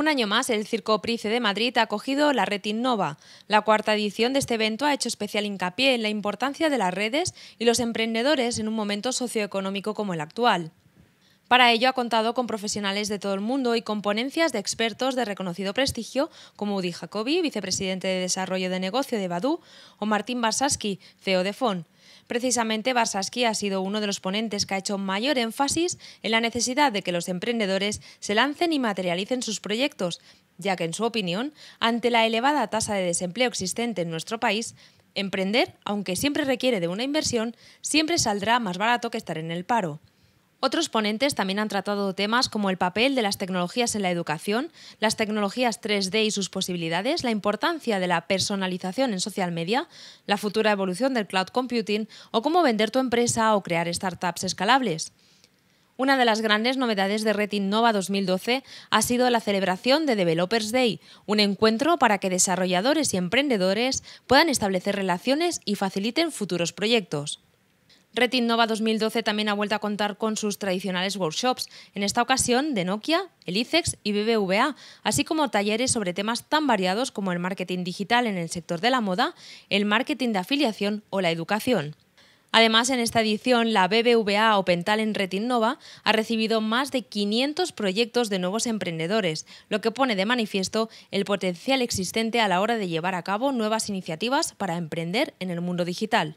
Un año más, el Circo Price de Madrid ha acogido la Red Innova. La cuarta edición de este evento ha hecho especial hincapié en la importancia de las redes y los emprendedores en un momento socioeconómico como el actual. Para ello ha contado con profesionales de todo el mundo y con ponencias de expertos de reconocido prestigio como Udi Jacobi, vicepresidente de Desarrollo de Negocio de Badú, o Martín Barsaski, CEO de FON. Precisamente Barsaski ha sido uno de los ponentes que ha hecho mayor énfasis en la necesidad de que los emprendedores se lancen y materialicen sus proyectos, ya que en su opinión, ante la elevada tasa de desempleo existente en nuestro país, emprender, aunque siempre requiere de una inversión, siempre saldrá más barato que estar en el paro. Otros ponentes también han tratado temas como el papel de las tecnologías en la educación, las tecnologías 3D y sus posibilidades, la importancia de la personalización en social media, la futura evolución del cloud computing o cómo vender tu empresa o crear startups escalables. Una de las grandes novedades de Red nova 2012 ha sido la celebración de Developers Day, un encuentro para que desarrolladores y emprendedores puedan establecer relaciones y faciliten futuros proyectos. Retinnova 2012 también ha vuelto a contar con sus tradicionales workshops, en esta ocasión de Nokia, el ICEX y BBVA, así como talleres sobre temas tan variados como el marketing digital en el sector de la moda, el marketing de afiliación o la educación. Además, en esta edición, la BBVA Open Talent Retinnova ha recibido más de 500 proyectos de nuevos emprendedores, lo que pone de manifiesto el potencial existente a la hora de llevar a cabo nuevas iniciativas para emprender en el mundo digital.